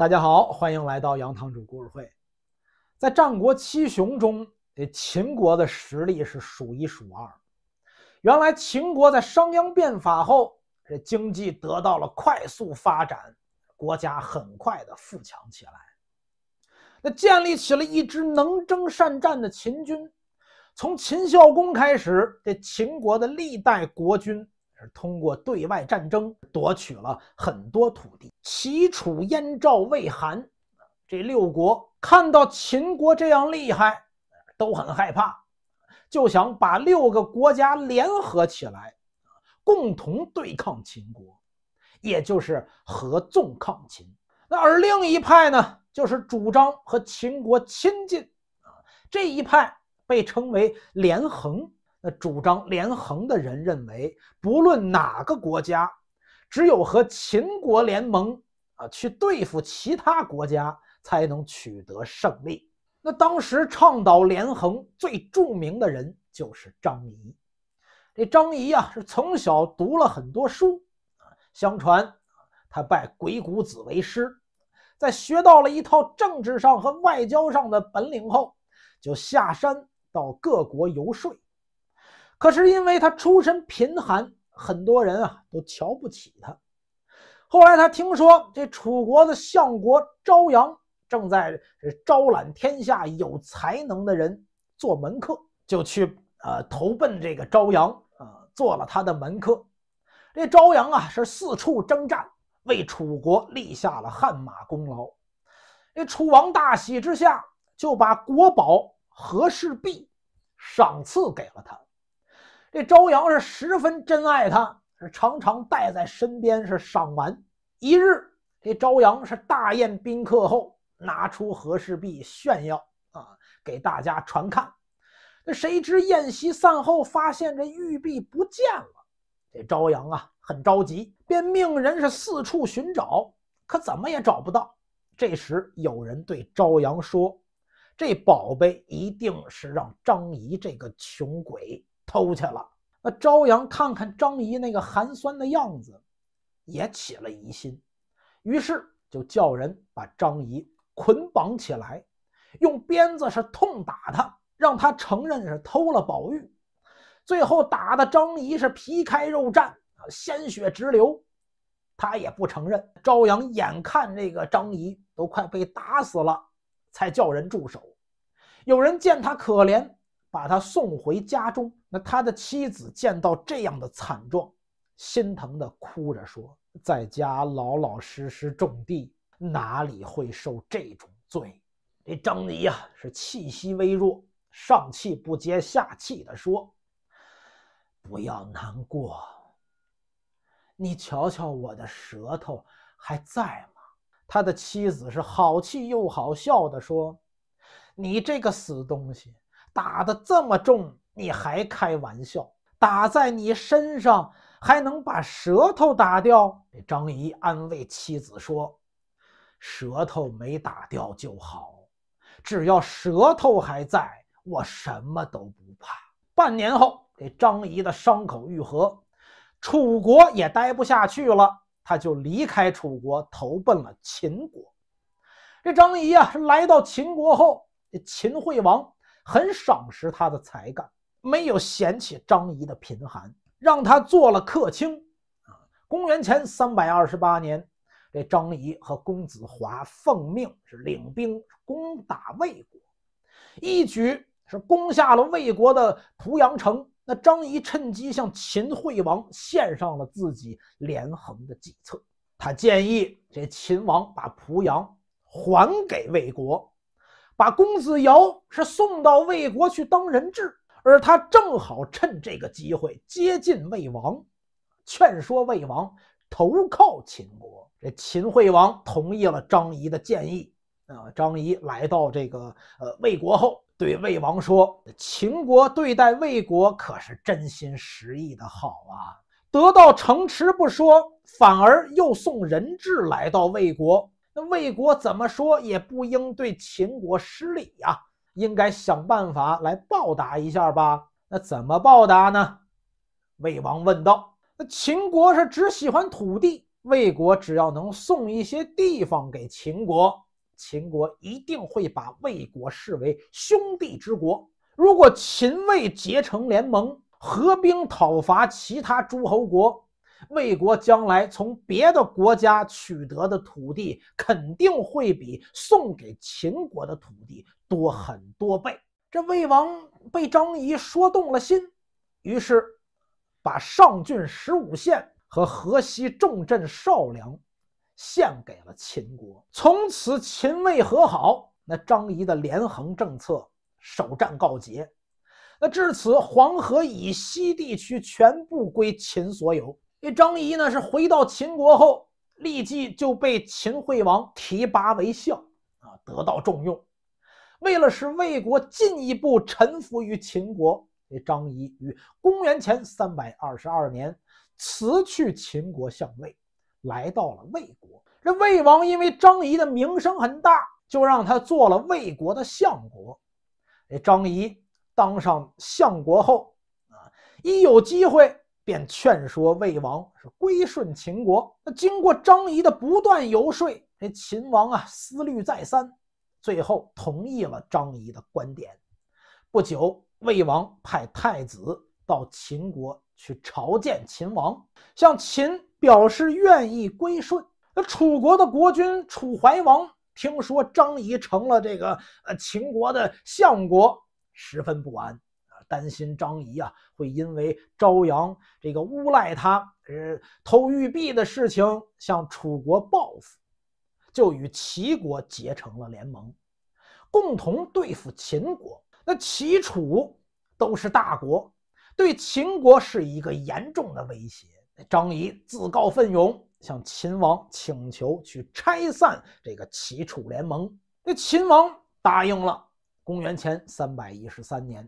大家好，欢迎来到杨堂主故事会。在战国七雄中，这秦国的实力是数一数二。原来秦国在商鞅变法后，这经济得到了快速发展，国家很快的富强起来。那建立起了一支能征善战的秦军。从秦孝公开始，这秦国的历代国君。是通过对外战争夺取了很多土地。齐、楚、燕、赵、魏、韩，这六国看到秦国这样厉害，都很害怕，就想把六个国家联合起来，共同对抗秦国，也就是合纵抗秦。那而另一派呢，就是主张和秦国亲近，啊，这一派被称为连横。那主张连横的人认为，不论哪个国家，只有和秦国联盟啊，去对付其他国家，才能取得胜利。那当时倡导连横最著名的人就是张仪。这张仪啊，是从小读了很多书啊。相传，他拜鬼谷子为师，在学到了一套政治上和外交上的本领后，就下山到各国游说。可是因为他出身贫寒，很多人啊都瞧不起他。后来他听说这楚国的相国昭阳正在招揽天下有才能的人做门客，就去呃投奔这个昭阳啊，做了他的门客。这昭阳啊是四处征战，为楚国立下了汗马功劳。这楚王大喜之下，就把国宝和氏璧赏赐给了他。这朝阳是十分珍爱他，是常常带在身边是赏玩。一日，这朝阳是大宴宾客后，拿出和氏璧炫耀啊，给大家传看。那谁知宴席散后，发现这玉璧不见了。这朝阳啊很着急，便命人是四处寻找，可怎么也找不到。这时，有人对朝阳说：“这宝贝一定是让张仪这个穷鬼。”偷去了。那朝阳看看张仪那个寒酸的样子，也起了疑心，于是就叫人把张仪捆绑起来，用鞭子是痛打他，让他承认是偷了宝玉。最后打的张仪是皮开肉绽鲜血直流，他也不承认。朝阳眼看这个张仪都快被打死了，才叫人住手。有人见他可怜。把他送回家中，那他的妻子见到这样的惨状，心疼的哭着说：“在家老老实实种地，哪里会受这种罪？”这张仪呀，是气息微弱，上气不接下气的说：“不要难过，你瞧瞧我的舌头还在吗？”他的妻子是好气又好笑的说：“你这个死东西！”打得这么重，你还开玩笑？打在你身上还能把舌头打掉？这张仪安慰妻子说：“舌头没打掉就好，只要舌头还在，我什么都不怕。”半年后，这张仪的伤口愈合，楚国也待不下去了，他就离开楚国投奔了秦国。这张仪啊，是来到秦国后，这秦惠王。很赏识他的才干，没有嫌弃张仪的贫寒，让他做了客卿。啊，公元前三百二十八年，这张仪和公子华奉命是领兵攻打魏国，一举是攻下了魏国的濮阳城。那张仪趁机向秦惠王献上了自己连横的计策，他建议这秦王把濮阳还给魏国。把公子瑶是送到魏国去当人质，而他正好趁这个机会接近魏王，劝说魏王投靠秦国。这秦惠王同意了张仪的建议。啊，张仪来到这个呃魏国后，对魏王说：“秦国对待魏国可是真心实意的好啊，得到城池不说，反而又送人质来到魏国。”那魏国怎么说也不应对秦国失礼呀，应该想办法来报答一下吧。那怎么报答呢？魏王问道。那秦国是只喜欢土地，魏国只要能送一些地方给秦国，秦国一定会把魏国视为兄弟之国。如果秦魏结成联盟，合兵讨伐其他诸侯国。魏国将来从别的国家取得的土地，肯定会比送给秦国的土地多很多倍。这魏王被张仪说动了心，于是把上郡十五县和河西重镇少梁献给了秦国。从此，秦魏和好。那张仪的连横政策首战告捷。那至此，黄河以西地区全部归秦所有。这张仪呢？是回到秦国后，立即就被秦惠王提拔为相啊，得到重用。为了使魏国进一步臣服于秦国，这张仪于公元前三百二十二年辞去秦国相位，来到了魏国。这魏王因为张仪的名声很大，就让他做了魏国的相国。这张仪当上相国后啊，一有机会。便劝说魏王是归顺秦国。那经过张仪的不断游说，这秦王啊思虑再三，最后同意了张仪的观点。不久，魏王派太子到秦国去朝见秦王，向秦表示愿意归顺。那楚国的国君楚怀王听说张仪成了这个呃秦国的相国，十分不安。担心张仪啊会因为昭阳这个诬赖他呃偷玉璧的事情向楚国报复，就与齐国结成了联盟，共同对付秦国。那齐楚都是大国，对秦国是一个严重的威胁。张仪自告奋勇向秦王请求去拆散这个齐楚联盟，那秦王答应了。公元前三百一十三年。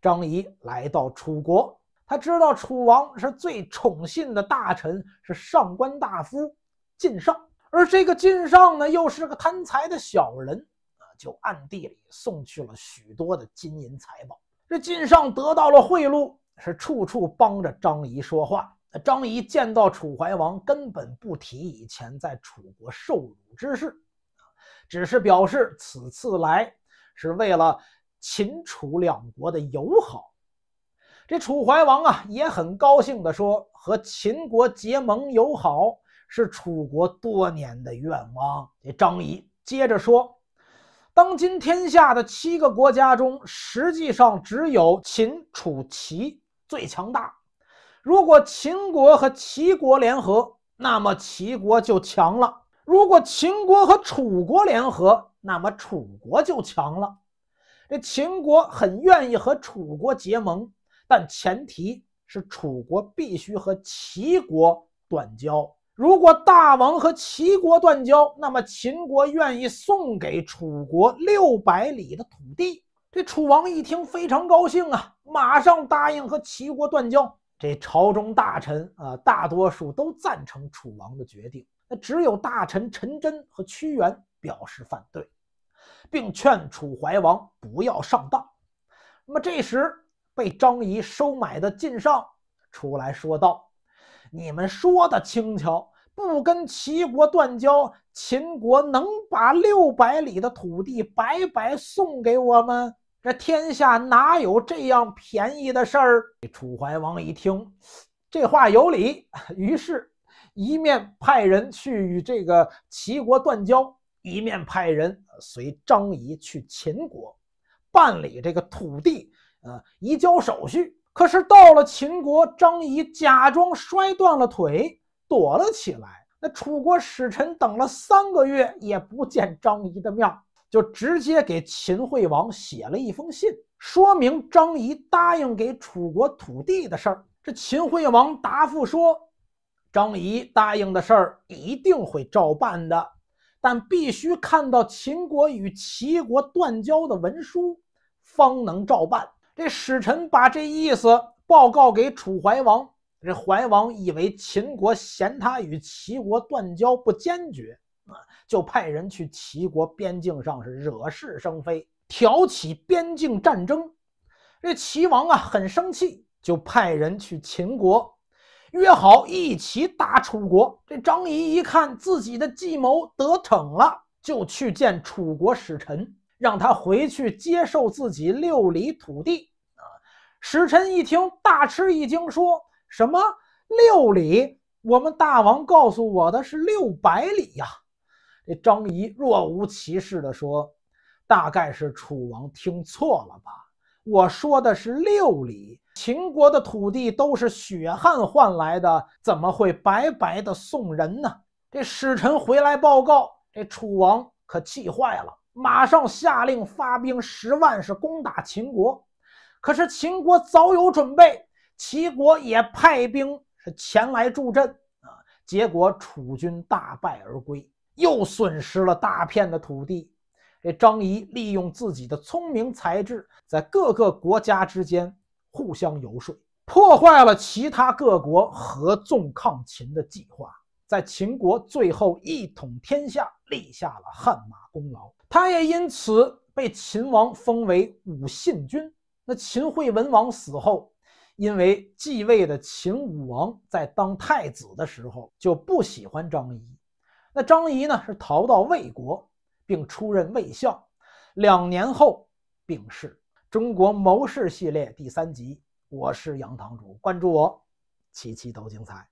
张仪来到楚国，他知道楚王是最宠信的大臣是上官大夫靳尚，而这个靳尚呢，又是个贪财的小人啊，就暗地里送去了许多的金银财宝。这靳尚得到了贿赂，是处处帮着张仪说话。那张仪见到楚怀王，根本不提以前在楚国受辱之事，只是表示此次来是为了。秦楚两国的友好，这楚怀王啊也很高兴地说：“和秦国结盟友好是楚国多年的愿望。”这张仪接着说：“当今天下的七个国家中，实际上只有秦、楚、齐最强大。如果秦国和齐国联合，那么齐国就强了；如果秦国和楚国联合，那么楚国就强了。”这秦国很愿意和楚国结盟，但前提是楚国必须和齐国断交。如果大王和齐国断交，那么秦国愿意送给楚国六百里的土地。这楚王一听非常高兴啊，马上答应和齐国断交。这朝中大臣啊，大多数都赞成楚王的决定，那只有大臣陈真和屈原表示反对。并劝楚怀王不要上当。那么这时被张仪收买的晋上出来说道：“你们说的轻巧，不跟齐国断交，秦国能把六百里的土地白白送给我们？这天下哪有这样便宜的事儿？”楚怀王一听，这话有理，于是，一面派人去与这个齐国断交。一面派人随张仪去秦国，办理这个土地呃移交手续。可是到了秦国，张仪假装摔断了腿，躲了起来。那楚国使臣等了三个月，也不见张仪的面，就直接给秦惠王写了一封信，说明张仪答应给楚国土地的事儿。这秦惠王答复说：“张仪答应的事儿一定会照办的。”但必须看到秦国与齐国断交的文书，方能照办。这使臣把这意思报告给楚怀王，这怀王以为秦国嫌他与齐国断交不坚决啊，就派人去齐国边境上是惹是生非，挑起边境战争。这齐王啊很生气，就派人去秦国。约好一起打楚国。这张仪一看自己的计谋得逞了，就去见楚国使臣，让他回去接受自己六里土地。啊！使臣一听，大吃一惊，说什么“六里”，我们大王告诉我的是六百里呀。这张仪若无其事地说：“大概是楚王听错了吧。”我说的是六里，秦国的土地都是血汗换来的，怎么会白白的送人呢？这使臣回来报告，这楚王可气坏了，马上下令发兵十万，是攻打秦国。可是秦国早有准备，齐国也派兵是前来助阵啊，结果楚军大败而归，又损失了大片的土地。这张仪利用自己的聪明才智，在各个国家之间互相游说，破坏了其他各国合纵抗秦的计划，在秦国最后一统天下立下了汗马功劳。他也因此被秦王封为武信君。那秦惠文王死后，因为继位的秦武王在当太子的时候就不喜欢张仪，那张仪呢是逃到魏国。并出任卫校，两年后病逝。中国谋士系列第三集，我是杨堂主，关注我，期期都精彩。